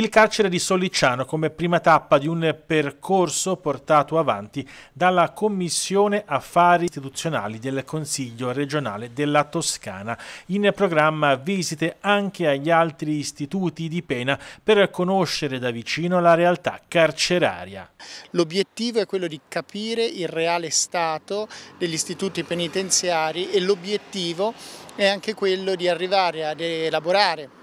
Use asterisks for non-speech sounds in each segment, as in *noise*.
il carcere di Solliciano come prima tappa di un percorso portato avanti dalla Commissione Affari Istituzionali del Consiglio regionale della Toscana. In programma visite anche agli altri istituti di pena per conoscere da vicino la realtà carceraria. L'obiettivo è quello di capire il reale stato degli istituti penitenziari e l'obiettivo è anche quello di arrivare ad elaborare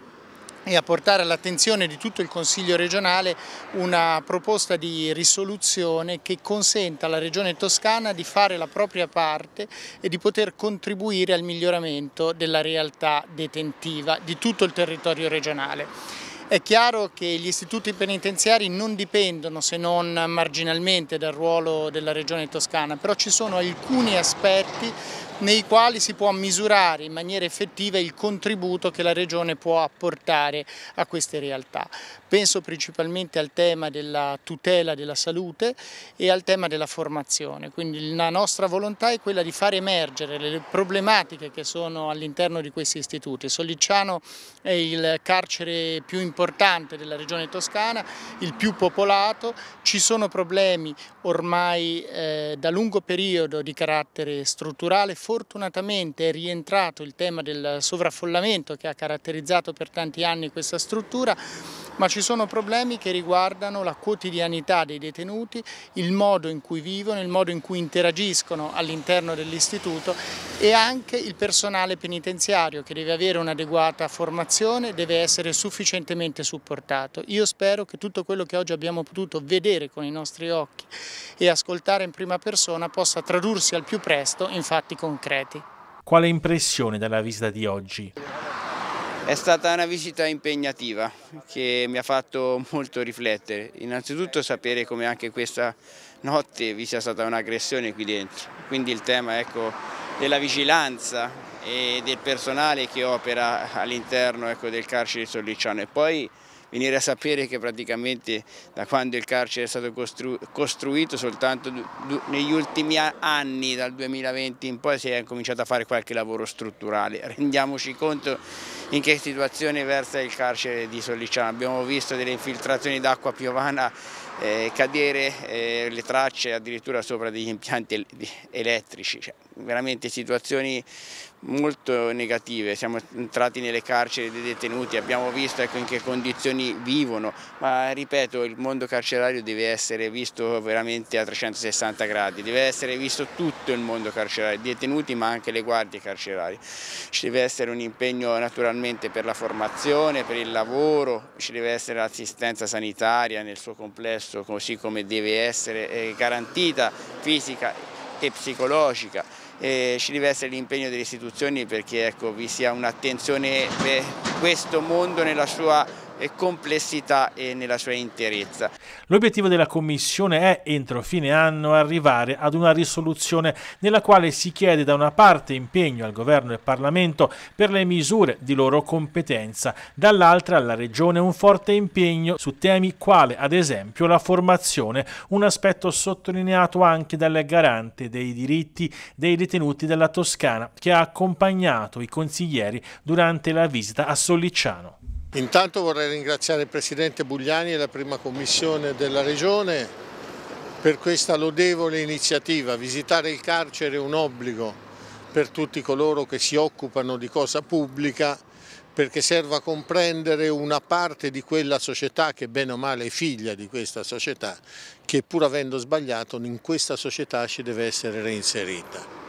e a portare all'attenzione di tutto il Consiglio regionale una proposta di risoluzione che consenta alla Regione Toscana di fare la propria parte e di poter contribuire al miglioramento della realtà detentiva di tutto il territorio regionale. È chiaro che gli istituti penitenziari non dipendono se non marginalmente dal ruolo della Regione Toscana, però ci sono alcuni aspetti nei quali si può misurare in maniera effettiva il contributo che la Regione può apportare a queste realtà. Penso principalmente al tema della tutela della salute e al tema della formazione, quindi la nostra volontà è quella di far emergere le problematiche che sono all'interno di questi istituti. Sollicciano è il carcere più importante della Regione Toscana, il più popolato, ci sono problemi ormai eh, da lungo periodo di carattere strutturale, fortunatamente è rientrato il tema del sovraffollamento che ha caratterizzato per tanti anni questa struttura, ma ci sono problemi che riguardano la quotidianità dei detenuti, il modo in cui vivono, il modo in cui interagiscono all'interno dell'istituto e anche il personale penitenziario che deve avere un'adeguata formazione, deve essere sufficientemente supportato. Io spero che tutto quello che oggi abbiamo potuto vedere con i nostri occhi e ascoltare in prima persona possa tradursi al più presto in fatti concreti concreti. Quale impressione dalla visita di oggi? È stata una visita impegnativa che mi ha fatto molto riflettere. Innanzitutto sapere come anche questa notte vi sia stata un'aggressione qui dentro. Quindi il tema ecco, della vigilanza e del personale che opera all'interno ecco, del carcere di Solliciano. E poi venire a sapere che praticamente da quando il carcere è stato costru costruito soltanto negli ultimi anni, dal 2020 in poi, si è cominciato a fare qualche lavoro strutturale. *laughs* Rendiamoci conto in che situazione versa il carcere di Sollicciano. Abbiamo visto delle infiltrazioni d'acqua piovana eh, cadere eh, le tracce addirittura sopra degli impianti el elettrici, cioè, veramente situazioni molto negative, siamo entrati nelle carceri dei detenuti, abbiamo visto ecco, in che condizioni vivono, ma ripeto il mondo carcerario deve essere visto veramente a 360 gradi, deve essere visto tutto il mondo carcerario, i detenuti ma anche le guardie carcerarie, ci deve essere un impegno naturalmente per la formazione, per il lavoro, ci deve essere l'assistenza sanitaria nel suo complesso così come deve essere eh, garantita fisica e psicologica eh, ci deve essere l'impegno delle istituzioni perché ecco, vi sia un'attenzione per questo mondo nella sua complessità e nella sua interezza. L'obiettivo della Commissione è, entro fine anno, arrivare ad una risoluzione nella quale si chiede da una parte impegno al Governo e Parlamento per le misure di loro competenza, dall'altra alla Regione un forte impegno su temi quale ad esempio la formazione, un aspetto sottolineato anche dal garante dei diritti dei detenuti della Toscana che ha accompagnato i consiglieri durante la visita a Solliciano. Intanto vorrei ringraziare il Presidente Bugliani e la prima commissione della Regione per questa lodevole iniziativa. Visitare il carcere è un obbligo per tutti coloro che si occupano di cosa pubblica perché serve a comprendere una parte di quella società che bene o male è figlia di questa società che pur avendo sbagliato in questa società ci deve essere reinserita.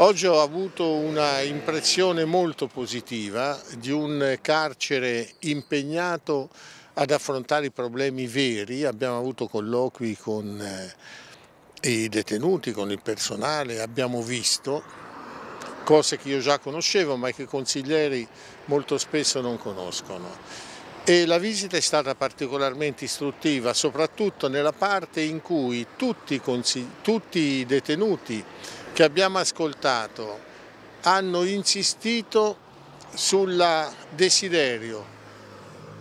Oggi ho avuto una impressione molto positiva di un carcere impegnato ad affrontare i problemi veri, abbiamo avuto colloqui con eh, i detenuti, con il personale, abbiamo visto cose che io già conoscevo ma che i consiglieri molto spesso non conoscono. E la visita è stata particolarmente istruttiva, soprattutto nella parte in cui tutti, i detenuti che abbiamo ascoltato hanno insistito sul desiderio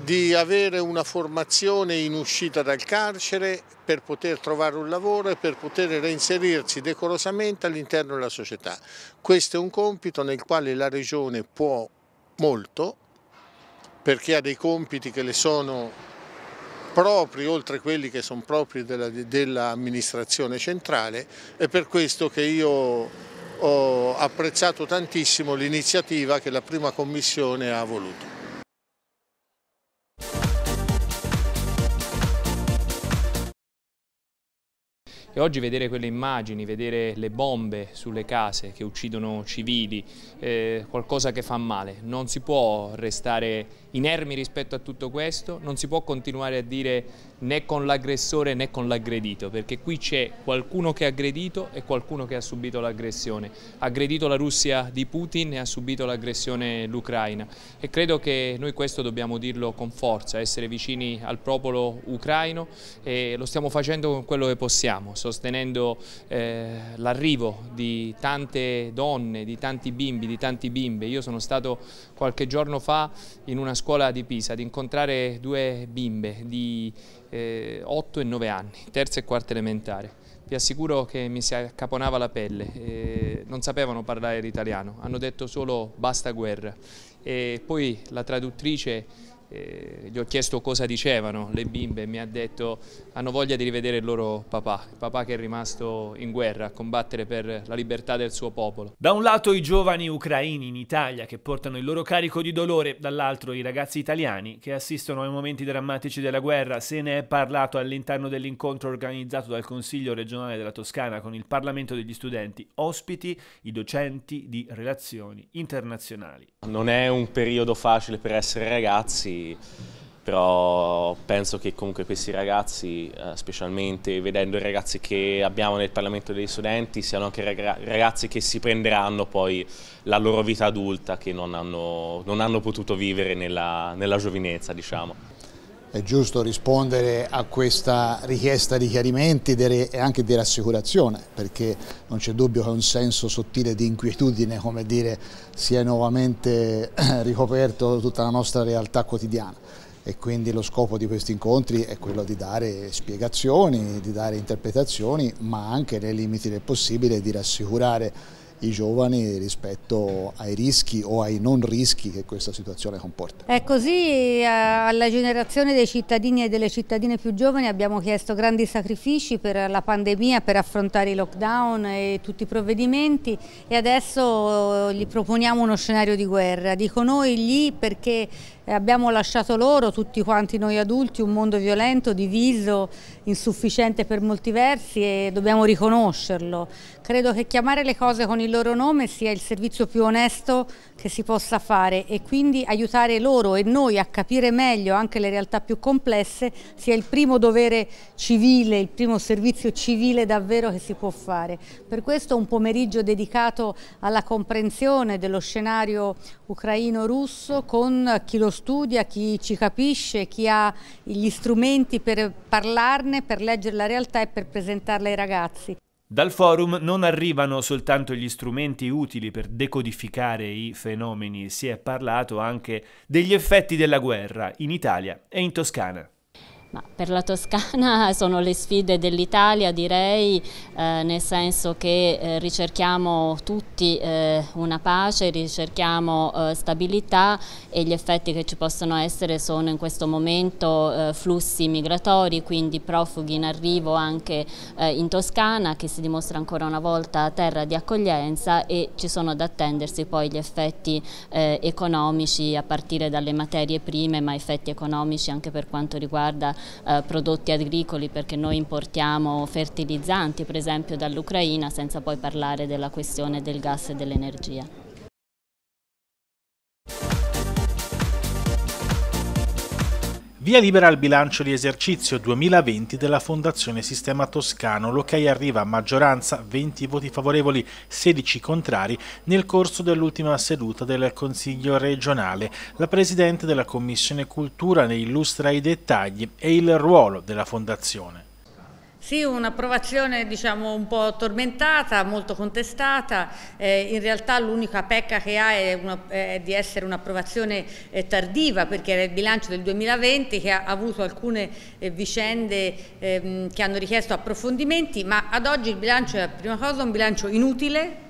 di avere una formazione in uscita dal carcere per poter trovare un lavoro e per poter reinserirsi decorosamente all'interno della società. Questo è un compito nel quale la Regione può molto perché ha dei compiti che le sono propri oltre quelli che sono propri dell'amministrazione dell centrale, è per questo che io ho apprezzato tantissimo l'iniziativa che la prima commissione ha voluto. E oggi vedere quelle immagini, vedere le bombe sulle case che uccidono civili, eh, qualcosa che fa male. Non si può restare inermi rispetto a tutto questo, non si può continuare a dire né con l'aggressore né con l'aggredito, perché qui c'è qualcuno che ha aggredito e qualcuno che ha subito l'aggressione. Ha aggredito la Russia di Putin e ha subito l'aggressione l'Ucraina e credo che noi questo dobbiamo dirlo con forza, essere vicini al popolo ucraino e lo stiamo facendo con quello che possiamo sostenendo eh, l'arrivo di tante donne, di tanti bimbi, di tanti bimbe. Io sono stato qualche giorno fa in una scuola di Pisa ad incontrare due bimbe di eh, 8 e 9 anni, terza e quarta elementare. Vi assicuro che mi si accaponava la pelle, eh, non sapevano parlare l'italiano, hanno detto solo basta guerra. E poi la traduttrice eh, gli ho chiesto cosa dicevano le bimbe e mi ha detto hanno voglia di rivedere il loro papà, il papà che è rimasto in guerra a combattere per la libertà del suo popolo. Da un lato i giovani ucraini in Italia che portano il loro carico di dolore, dall'altro i ragazzi italiani che assistono ai momenti drammatici della guerra. Se ne è parlato all'interno dell'incontro organizzato dal Consiglio regionale della Toscana con il Parlamento degli studenti, ospiti i docenti di relazioni internazionali. Non è un periodo facile per essere ragazzi però penso che comunque questi ragazzi, eh, specialmente vedendo i ragazzi che abbiamo nel Parlamento degli Studenti, siano anche ragazzi che si prenderanno poi la loro vita adulta che non hanno, non hanno potuto vivere nella, nella giovinezza, diciamo è giusto rispondere a questa richiesta di chiarimenti e anche di rassicurazione, perché non c'è dubbio che un senso sottile di inquietudine, come dire, sia nuovamente *clears throat* ricoperto tutta la nostra realtà quotidiana. E quindi lo scopo di questi incontri è quello di dare spiegazioni, di dare interpretazioni, ma anche nei limiti del possibile di rassicurare i giovani rispetto ai rischi o ai non rischi che questa situazione comporta. È così, eh, alla generazione dei cittadini e delle cittadine più giovani abbiamo chiesto grandi sacrifici per la pandemia, per affrontare i lockdown e tutti i provvedimenti e adesso gli proponiamo uno scenario di guerra. Dico noi lì perché abbiamo lasciato loro, tutti quanti noi adulti, un mondo violento, diviso, insufficiente per molti versi e dobbiamo riconoscerlo. Credo che chiamare le cose con il loro nome sia il servizio più onesto che si possa fare e quindi aiutare loro e noi a capire meglio anche le realtà più complesse sia il primo dovere civile, il primo servizio civile davvero che si può fare. Per questo un pomeriggio dedicato alla comprensione dello scenario ucraino-russo con chi lo studia, chi ci capisce, chi ha gli strumenti per parlarne, per leggere la realtà e per presentarla ai ragazzi. Dal forum non arrivano soltanto gli strumenti utili per decodificare i fenomeni, si è parlato anche degli effetti della guerra in Italia e in Toscana. Ma per la Toscana *laughs* sono le sfide dell'Italia direi, eh, nel senso che eh, ricerchiamo tutti eh, una pace, ricerchiamo eh, stabilità e gli effetti che ci possono essere sono in questo momento eh, flussi migratori, quindi profughi in arrivo anche eh, in Toscana che si dimostra ancora una volta terra di accoglienza e ci sono da attendersi poi gli effetti economici a partire dalle materie prime ma effetti economici anche per quanto riguarda eh, prodotti agricoli perché noi importiamo fertilizzanti per esempio dall'Ucraina senza poi parlare della questione del gas e dell'energia. Via libera al bilancio di esercizio 2020 della Fondazione Sistema Toscano. L'ok arriva a maggioranza 20 voti favorevoli, 16 contrari nel corso dell'ultima seduta del Consiglio regionale. La Presidente della Commissione Cultura ne illustra i dettagli e il ruolo della Fondazione. Sì, un'approvazione diciamo, un po' tormentata, molto contestata, eh, in realtà l'unica pecca che ha è, una, è di essere un'approvazione eh, tardiva perché era il bilancio del 2020 che ha avuto alcune eh, vicende ehm, che hanno richiesto approfondimenti ma ad oggi il bilancio è la prima cosa un bilancio inutile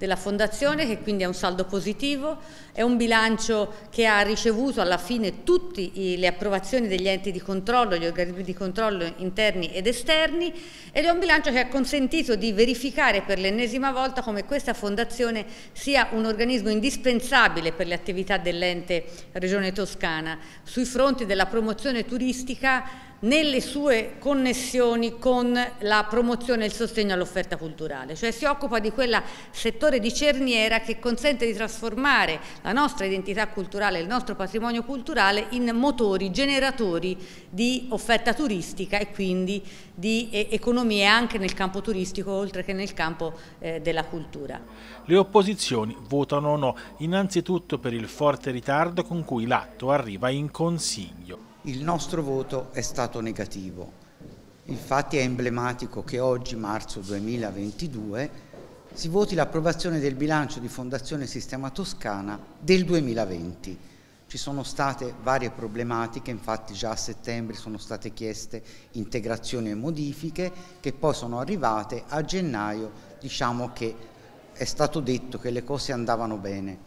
della Fondazione che quindi è un saldo positivo, è un bilancio che ha ricevuto alla fine tutte le approvazioni degli enti di controllo, gli organismi di controllo interni ed esterni ed è un bilancio che ha consentito di verificare per l'ennesima volta come questa Fondazione sia un organismo indispensabile per le attività dell'ente Regione Toscana sui fronti della promozione turistica nelle sue connessioni con la promozione e il sostegno all'offerta culturale, cioè si occupa di quel settore di cerniera che consente di trasformare la nostra identità culturale, il nostro patrimonio culturale in motori, generatori di offerta turistica e quindi di economie anche nel campo turistico oltre che nel campo eh, della cultura. Le opposizioni votano no innanzitutto per il forte ritardo con cui l'atto arriva in Consiglio il nostro voto è stato negativo. Infatti è emblematico che oggi, marzo 2022, si voti l'approvazione del bilancio di Fondazione Sistema Toscana del 2020. Ci sono state varie problematiche, infatti già a settembre sono state chieste integrazioni e modifiche che poi sono arrivate a gennaio, diciamo che è stato detto che le cose andavano bene.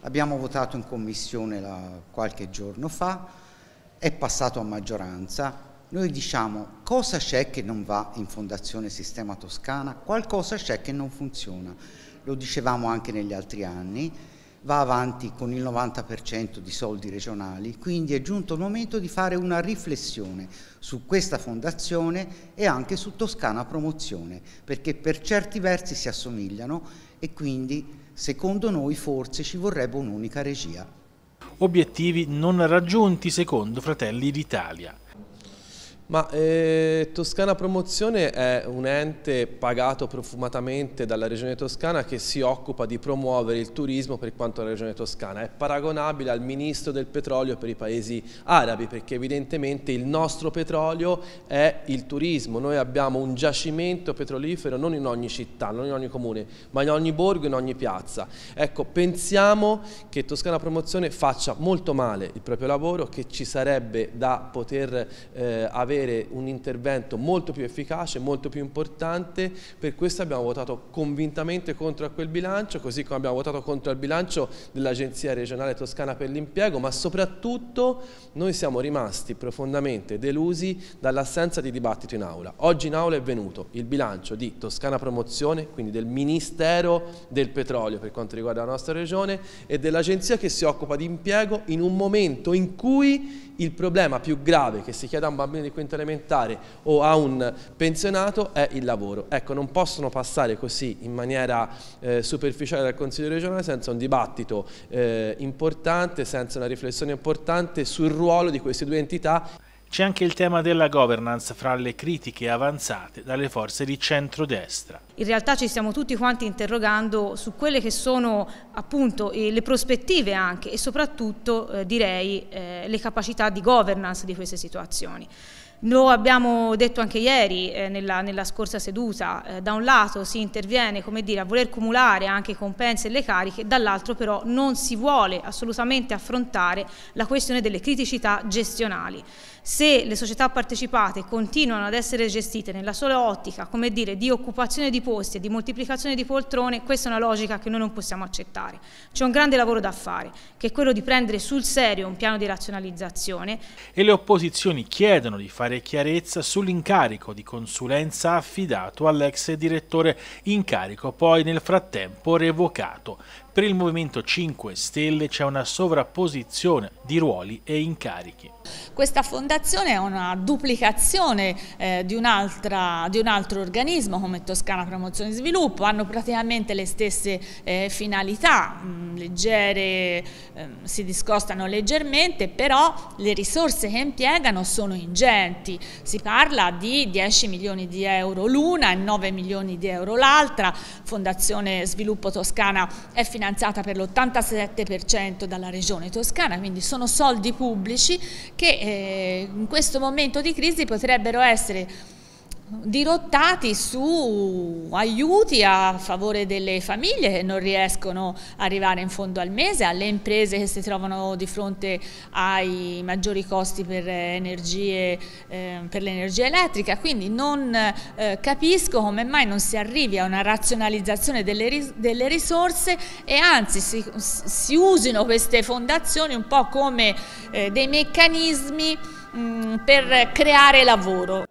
Abbiamo votato in commissione la, qualche giorno fa, è passato a maggioranza, noi diciamo cosa c'è che non va in Fondazione Sistema Toscana, qualcosa c'è che non funziona, lo dicevamo anche negli altri anni, va avanti con il 90% di soldi regionali, quindi è giunto il momento di fare una riflessione su questa fondazione e anche su Toscana Promozione, perché per certi versi si assomigliano e quindi secondo noi forse ci vorrebbe un'unica regia obiettivi non raggiunti secondo Fratelli d'Italia. Ma eh, Toscana Promozione è un ente pagato profumatamente dalla Regione Toscana che si occupa di promuovere il turismo per quanto la Regione Toscana. È paragonabile al Ministro del Petrolio per i Paesi Arabi perché evidentemente il nostro petrolio è il turismo. Noi abbiamo un giacimento petrolifero non in ogni città, non in ogni comune, ma in ogni borgo, in ogni piazza. Ecco, pensiamo che Toscana Promozione faccia molto male il proprio lavoro, che ci sarebbe da poter eh, avere avere un intervento molto più efficace, molto più importante, per questo abbiamo votato convintamente contro quel bilancio, così come abbiamo votato contro il bilancio dell'Agenzia regionale toscana per l'impiego, ma soprattutto noi siamo rimasti profondamente delusi dall'assenza di dibattito in aula. Oggi in aula è venuto il bilancio di Toscana Promozione, quindi del Ministero del Petrolio per quanto riguarda la nostra regione e dell'Agenzia che si occupa di impiego in un momento in cui il problema più grave che si chiede a un bambino di quinta elementare o a un pensionato è il lavoro. Ecco, non possono passare così in maniera eh, superficiale dal Consiglio regionale senza un dibattito eh, importante, senza una riflessione importante sul ruolo di queste due entità. C'è anche il tema della governance fra le critiche avanzate dalle forze di centrodestra. In realtà ci stiamo tutti quanti interrogando su quelle che sono appunto le prospettive anche e soprattutto eh, direi eh, le capacità di governance di queste situazioni. Lo abbiamo detto anche ieri eh, nella, nella, scorsa seduta, eh, da un lato si interviene dire, a voler cumulare anche i compensi e le cariche, dall'altro però non si vuole assolutamente affrontare la questione delle criticità gestionali. Se le società partecipate continuano ad essere gestite nella sola ottica dire, di occupazione di posti e di moltiplicazione di poltrone, questa è una logica che noi non possiamo accettare. C'è un grande lavoro da fare, che è quello di prendere sul serio un piano di razionalizzazione. E le opposizioni chiedono di fare fare chiarezza sull'incarico di consulenza affidato all'ex direttore, incarico poi nel frattempo revocato. Per il Movimento 5 Stelle c'è una sovrapposizione di ruoli e incarichi. Questa fondazione è una duplicazione eh, di, un di, un altro organismo come Toscana Promozione e Sviluppo, hanno praticamente le stesse eh, finalità, mh, mm, leggere, eh, si discostano leggermente, però le risorse che impiegano sono ingenti, si parla di 10 milioni di euro l'una e 9 milioni di euro l'altra, Fondazione Sviluppo Toscana è finanziata finanziata per l'87% dalla regione toscana, quindi sono soldi pubblici che eh, in questo momento di crisi potrebbero essere dirottati su aiuti a favore delle famiglie che non riescono ad arrivare in fondo al mese, alle imprese che si trovano di fronte ai maggiori costi per, energie, eh, per l'energia elettrica, quindi non eh, capisco come mai non si arrivi a una razionalizzazione delle, ris delle risorse e anzi si, si, usino queste fondazioni un po' come eh, dei meccanismi mh, mm, per creare lavoro.